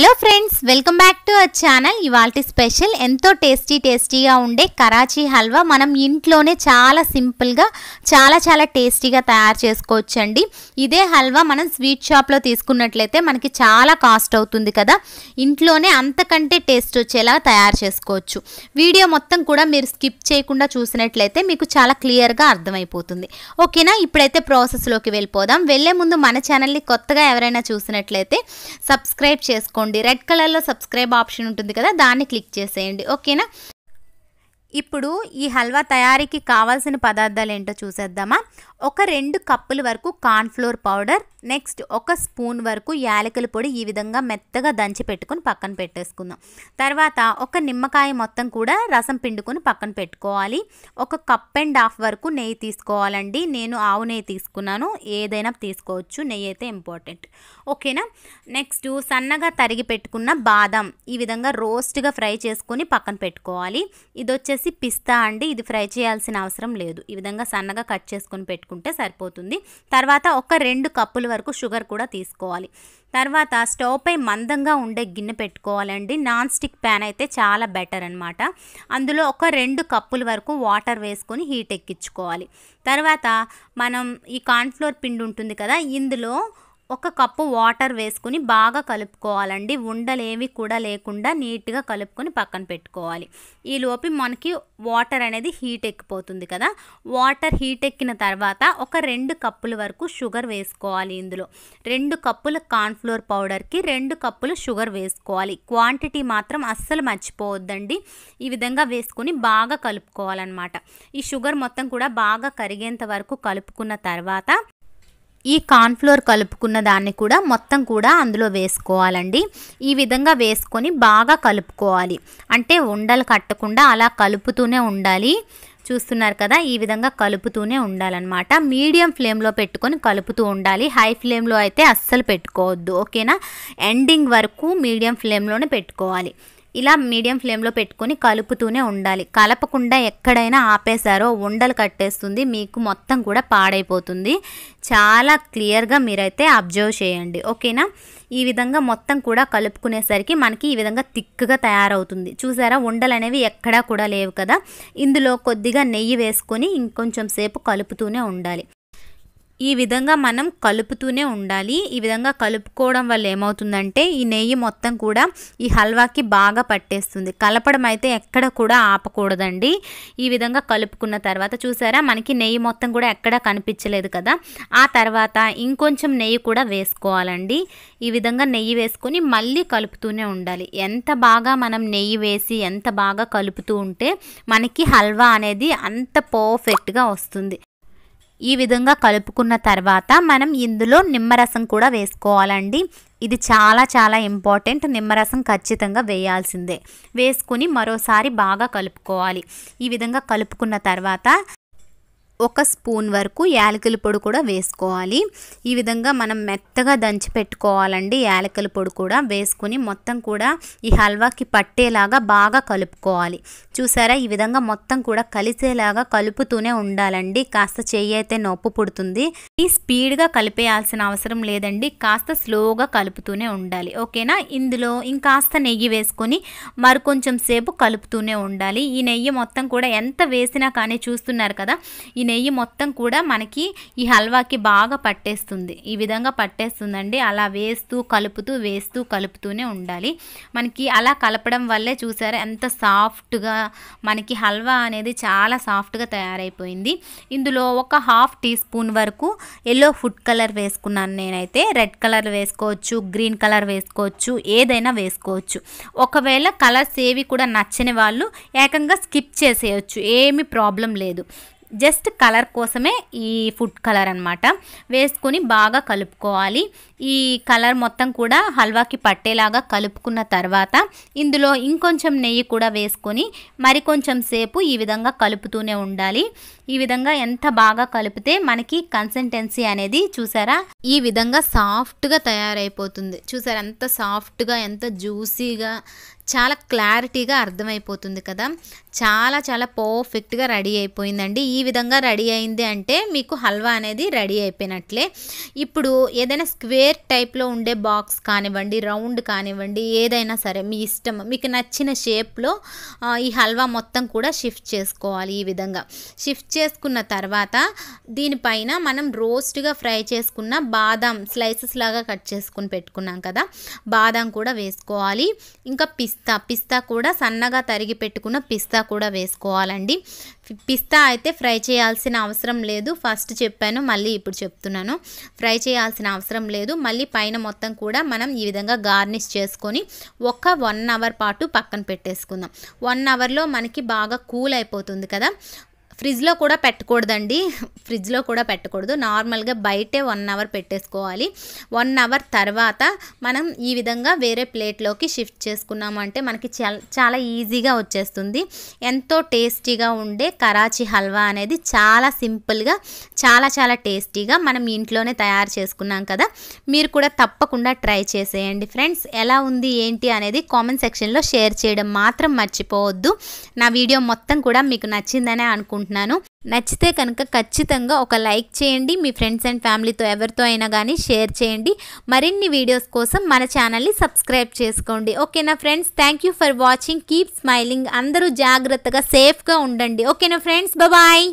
hello friends welcome back to our channel ఇవాళ special ఎంతో tasty టేస్టీగా ఉండే కరాచీ హల్వా మనం ఇంట్లోనే చాలా సింపుల్గా చాలా చాలా టేస్టీగా తయారు చేసుకోవచ్చండి ఇదే హల్వా మనం స్వీట్ షాప్లో తీసుకున్నట్లయితే మనకి చాలా కాస్ట్ అవుతుంది కదా ఇంట్లోనే అంతకంటే టేస్ట్ వచ్చేలా తయారు చేసుకోవచ్చు వీడియో మొత్తం కూడా మీరు స్కిప్ చేయకుండా చూసినట్లయితే మీకు చాలా క్లియర్గా అర్థమైపోతుంది ఓకేనా ఇప్పుడైతే ప్రాసెస్లోకి వెళ్ళిపోదాం వెళ్ళే ముందు మన ఛానల్ని కొత్తగా ఎవరైనా చూసినట్లయితే సబ్స్క్రైబ్ చేసుకోండి చేసుకోండి రెడ్ కలర్లో సబ్స్క్రైబ్ ఆప్షన్ ఉంటుంది కదా దాన్ని క్లిక్ చేసేయండి ఓకేనా ఇప్పుడు ఈ హల్వా తయారీకి కావాల్సిన పదార్థాలు ఏంటో చూసేద్దామా ఒక రెండు కప్పుల వరకు కార్న్ఫ్లోర్ పౌడర్ నెక్స్ట్ ఒక స్పూన్ వరకు యాలకుల పొడి ఈ విధంగా మెత్తగా దంచి పెట్టుకుని పక్కన పెట్టేసుకుందాం తర్వాత ఒక నిమ్మకాయ మొత్తం కూడా రసం పిండుకొని పక్కన పెట్టుకోవాలి ఒక కప్ అండ్ హాఫ్ వరకు నెయ్యి తీసుకోవాలండి నేను ఆవు నెయ్యి తీసుకున్నాను ఏదైనా తీసుకోవచ్చు నెయ్యి అయితే ఇంపార్టెంట్ ఓకేనా నెక్స్ట్ సన్నగా తరిగి పెట్టుకున్న బాదం ఈ విధంగా రోస్ట్గా ఫ్రై చేసుకొని పక్కన పెట్టుకోవాలి ఇది వచ్చేసి వచ్చేసి పిస్తా అండి ఇది ఫ్రై చేయాల్సిన అవసరం లేదు ఈ విధంగా సన్నగా కట్ చేసుకుని పెట్టుకుంటే సరిపోతుంది తర్వాత ఒక రెండు కప్పుల వరకు షుగర్ కూడా తీసుకోవాలి తర్వాత స్టవ్ పై మందంగా ఉండే గిన్నె పెట్టుకోవాలండి నాన్ స్టిక్ ప్యాన్ అయితే చాలా బెటర్ అనమాట అందులో ఒక రెండు కప్పుల వరకు వాటర్ వేసుకొని హీట్ ఎక్కించుకోవాలి తర్వాత మనం ఈ కార్న్ఫ్లోర్ పిండి ఉంటుంది కదా ఇందులో ఒక కప్పు వాటర్ వేసుకుని బాగా కలుపుకోవాలండి ఉండలేవి కూడా లేకుండా నీట్గా కలుపుకొని పక్కన పెట్టుకోవాలి ఈ లోపి మనకి వాటర్ అనేది హీట్ ఎక్కిపోతుంది కదా వాటర్ హీట్ ఎక్కిన తర్వాత ఒక రెండు కప్పుల వరకు షుగర్ వేసుకోవాలి ఇందులో రెండు కప్పుల కార్న్ఫ్లోర్ పౌడర్కి రెండు కప్పులు షుగర్ వేసుకోవాలి క్వాంటిటీ మాత్రం అస్సలు మర్చిపోవద్దండి ఈ విధంగా వేసుకుని బాగా కలుపుకోవాలన్నమాట ఈ షుగర్ మొత్తం కూడా బాగా కరిగేంత వరకు కలుపుకున్న తర్వాత ఈ కార్న్ఫ్లోర్ కలుపుకున్న దాన్ని కూడా మొత్తం కూడా అందులో వేసుకోవాలండి ఈ విధంగా వేసుకొని బాగా కలుపుకోవాలి అంటే ఉండలు కట్టకుండా అలా కలుపుతూనే ఉండాలి చూస్తున్నారు కదా ఈ విధంగా కలుపుతూనే ఉండాలన్నమాట మీడియం ఫ్లేమ్లో పెట్టుకొని కలుపుతూ ఉండాలి హై ఫ్లేమ్లో అయితే అస్సలు పెట్టుకోవద్దు ఓకేనా ఎండింగ్ వరకు మీడియం ఫ్లేమ్లోనే పెట్టుకోవాలి ఇలా మీడియం ఫ్లేమ్లో పెట్టుకొని కలుపుతూనే ఉండాలి కలపకుండా ఎక్కడైనా ఆపేశారో ఉండలు కట్టేస్తుంది మీకు మొత్తం కూడా పాడైపోతుంది చాలా క్లియర్గా మీరైతే అబ్జర్వ్ చేయండి ఓకేనా ఈ విధంగా మొత్తం కూడా కలుపుకునేసరికి మనకి ఈ విధంగా థిక్గా తయారవుతుంది చూసారా ఉండలు అనేవి ఎక్కడా కూడా లేవు కదా ఇందులో కొద్దిగా నెయ్యి వేసుకొని ఇంకొంచెం సేపు కలుపుతూనే ఉండాలి ఈ విధంగా మనం కలుపుతూనే ఉండాలి ఈ విధంగా కలుపుకోవడం వల్ల ఏమవుతుందంటే ఈ నెయ్యి మొత్తం కూడా ఈ హల్వాకి బాగా పట్టేస్తుంది కలపడం అయితే ఎక్కడ కూడా ఆపకూడదండి ఈ విధంగా కలుపుకున్న తర్వాత చూసారా మనకి నెయ్యి మొత్తం కూడా ఎక్కడ కనిపించలేదు కదా ఆ తర్వాత ఇంకొంచెం నెయ్యి కూడా వేసుకోవాలండి ఈ విధంగా నెయ్యి వేసుకొని మళ్ళీ కలుపుతూనే ఉండాలి ఎంత బాగా మనం నెయ్యి వేసి ఎంత బాగా కలుపుతూ ఉంటే మనకి హల్వా అనేది అంత పర్ఫెక్ట్గా వస్తుంది ఈ విధంగా కలుపుకున్న తర్వాత మనం ఇందులో నిమ్మరసం కూడా వేసుకోవాలండి ఇది చాలా చాలా ఇంపార్టెంట్ నిమ్మరసం ఖచ్చితంగా వేయాల్సిందే వేసుకుని మరోసారి బాగా కలుపుకోవాలి ఈ విధంగా కలుపుకున్న తర్వాత ఒక స్పూన్ వరకు యాలకల పొడి కూడా వేసుకోవాలి ఈ విధంగా మనం మెత్తగా దంచి పెట్టుకోవాలండి యాలకల పొడి కూడా వేసుకుని మొత్తం కూడా ఈ హల్వాకి పట్టేలాగా బాగా కలుపుకోవాలి చూసారా ఈ విధంగా మొత్తం కూడా కలిసేలాగా కలుపుతూనే ఉండాలండి కాస్త చెయ్యి అయితే నొప్పు పుడుతుంది ఈ స్పీడ్గా కలిపేయాల్సిన అవసరం లేదండి కాస్త స్లోగా కలుపుతూనే ఉండాలి ఓకేనా ఇందులో ఇంకాస్త నెయ్యి వేసుకొని మరికొంచెం సేపు కలుపుతూనే ఉండాలి ఈ నెయ్యి మొత్తం కూడా ఎంత వేసినా కానీ చూస్తున్నారు కదా ఈ నెయ్యి మొత్తం కూడా మనకి ఈ హల్వాకి బాగా పట్టేస్తుంది ఈ విధంగా పట్టేస్తుందండి అలా వేస్తూ కలుపుతూ వేస్తూ కలుపుతూనే ఉండాలి మనకి అలా కలపడం వల్లే చూసారా ఎంత సాఫ్ట్గా మనకి హల్వా అనేది చాలా సాఫ్ట్గా తయారైపోయింది ఇందులో ఒక హాఫ్ టీ స్పూన్ వరకు ఎల్లో ఫుడ్ కలర్ వేసుకున్నాను నేనైతే రెడ్ కలర్ వేసుకోవచ్చు గ్రీన్ కలర్ వేసుకోవచ్చు ఏదైనా వేసుకోవచ్చు ఒకవేళ కలర్స్ ఏవి కూడా నచ్చని వాళ్ళు ఏకంగా స్కిప్ చేసేయచ్చు ఏమి ప్రాబ్లం లేదు జస్ట్ కలర్ కోసమే ఈ ఫుడ్ కలర్ అనమాట వేసుకొని బాగా కలుపుకోవాలి ఈ కలర్ మొత్తం కూడా హల్వాకి పట్టేలాగా కలుపుకున్న తర్వాత ఇందులో ఇంకొంచెం నెయ్యి కూడా వేసుకొని మరికొంచెం సేపు ఈ విధంగా కలుపుతూనే ఉండాలి ఈ విధంగా ఎంత బాగా కలిపితే మనకి కన్సిస్టెన్సీ అనేది చూసారా ఈ విధంగా సాఫ్ట్గా తయారైపోతుంది చూసారా ఎంత సాఫ్ట్గా ఎంత జ్యూసీగా చాలా క్లారిటీగా అర్థమైపోతుంది కదా చాలా చాలా పర్ఫెక్ట్గా రెడీ అయిపోయిందండి ఈ విధంగా రెడీ అయింది అంటే మీకు హల్వా అనేది రెడీ అయిపోయినట్లే ఇప్పుడు ఏదైనా స్క్వేర్ టైప్లో ఉండే బాక్స్ కానివ్వండి రౌండ్ కానివ్వండి ఏదైనా సరే మీ ఇష్టం మీకు నచ్చిన షేప్లో ఈ హల్వా మొత్తం కూడా షిఫ్ట్ చేసుకోవాలి ఈ విధంగా షిఫ్ట్ చేసుకున్న తర్వాత దీనిపైన మనం రోస్ట్గా ఫ్రై చేసుకున్న బాదం స్లైసెస్ లాగా కట్ చేసుకుని పెట్టుకున్నాం కదా బాదం కూడా వేసుకోవాలి ఇంకా పిస్తా పిస్తా కూడా సన్నగా తరిగి పెట్టుకున్న పిస్తా కూడా వేసుకోవాలండి పిస్తా అయితే ఫ్రై చేయాల్సిన అవసరం లేదు ఫస్ట్ చెప్పాను మళ్ళీ ఇప్పుడు చెప్తున్నాను ఫ్రై చేయాల్సిన అవసరం లేదు మళ్ళీ పైన మొత్తం కూడా మనం ఈ విధంగా గార్నిష్ చేసుకొని ఒక వన్ అవర్ పాటు పక్కన పెట్టేసుకుందాం వన్ అవర్లో మనకి బాగా కూల్ అయిపోతుంది కదా ఫ్రిడ్జ్లో కూడా పెట్టకూడదండి ఫ్రిడ్జ్లో కూడా పెట్టకూడదు నార్మల్గా బయటే వన్ అవర్ పెట్టేసుకోవాలి వన్ అవర్ తర్వాత మనం ఈ విధంగా వేరే ప్లేట్లోకి షిఫ్ట్ చేసుకున్నామంటే మనకి చాలా ఈజీగా వచ్చేస్తుంది ఎంతో టేస్టీగా ఉండే కరాచీ హల్వా అనేది చాలా సింపుల్గా చాలా చాలా టేస్టీగా మనం ఇంట్లోనే తయారు చేసుకున్నాం కదా మీరు కూడా తప్పకుండా ట్రై చేసేయండి ఫ్రెండ్స్ ఎలా ఉంది ఏంటి అనేది కామెంట్ సెక్షన్లో షేర్ చేయడం మాత్రం మర్చిపోవద్దు నా వీడియో మొత్తం కూడా మీకు నచ్చిందనే అనుకుంటున్నాను అనుకుంటున్నాను నచ్చితే కనుక ఖచ్చితంగా ఒక లైక్ చేయండి మీ ఫ్రెండ్స్ అండ్ ఫ్యామిలీతో ఎవరితో అయినా కానీ షేర్ చేయండి మరిన్ని వీడియోస్ కోసం మన ఛానల్ని సబ్స్క్రైబ్ చేసుకోండి ఓకేనా friends thank you for watching keep smiling అందరూ జాగ్రత్తగా సేఫ్గా ఉండండి ఓకేనా ఫ్రెండ్స్ బాయ్